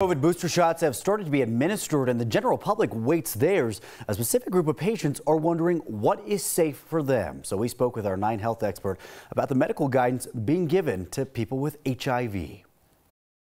COVID booster shots have started to be administered and the general public waits theirs. A specific group of patients are wondering what is safe for them. So we spoke with our Nine Health expert about the medical guidance being given to people with HIV.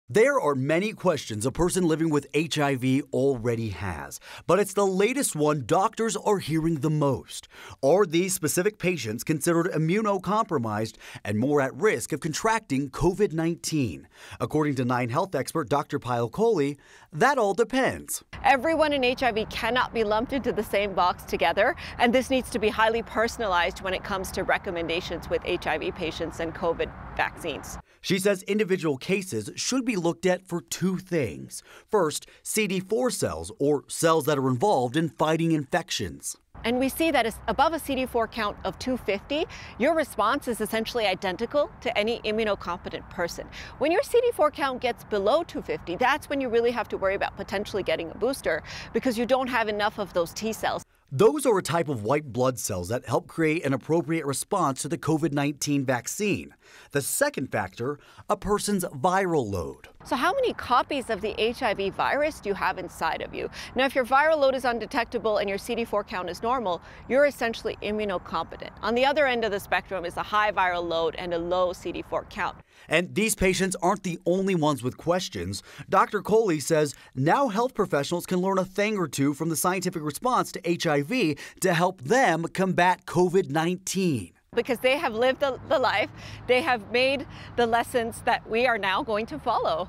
There are many questions a person living with HIV already has, but it's the latest one doctors are hearing the most. Are these specific patients considered immunocompromised and more at risk of contracting COVID 19? According to Nine Health expert Dr. Pyle Coley, that all depends. Everyone in HIV cannot be lumped into the same box together, and this needs to be highly personalized when it comes to recommendations with HIV patients and COVID vaccines. She says individual cases should be looked at for two things. First, CD4 cells, or cells that are involved in fighting infections. And we see that above a CD4 count of 250, your response is essentially identical to any immunocompetent person. When your CD4 count gets below 250, that's when you really have to worry about potentially getting a booster because you don't have enough of those T cells. Those are a type of white blood cells that help create an appropriate response to the COVID 19 vaccine. The second factor, a person's viral load. So, how many copies of the HIV virus do you have inside of you? Now, if your viral load is undetectable and your CD4 count is normal, you're essentially immunocompetent. On the other end of the spectrum is a high viral load and a low CD4 count. And these patients aren't the only ones with questions. Dr. Coley says now health professionals can learn a thing or two from the scientific response to HIV HIV to help them combat COVID 19 because they have lived the, life, they have made the lessons that we are now going to follow.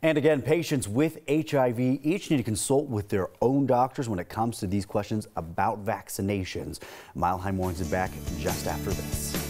And again, patients with HIV each need to consult with their own doctors when it comes to these questions about vaccinations. Mile High Mornings is back just after this.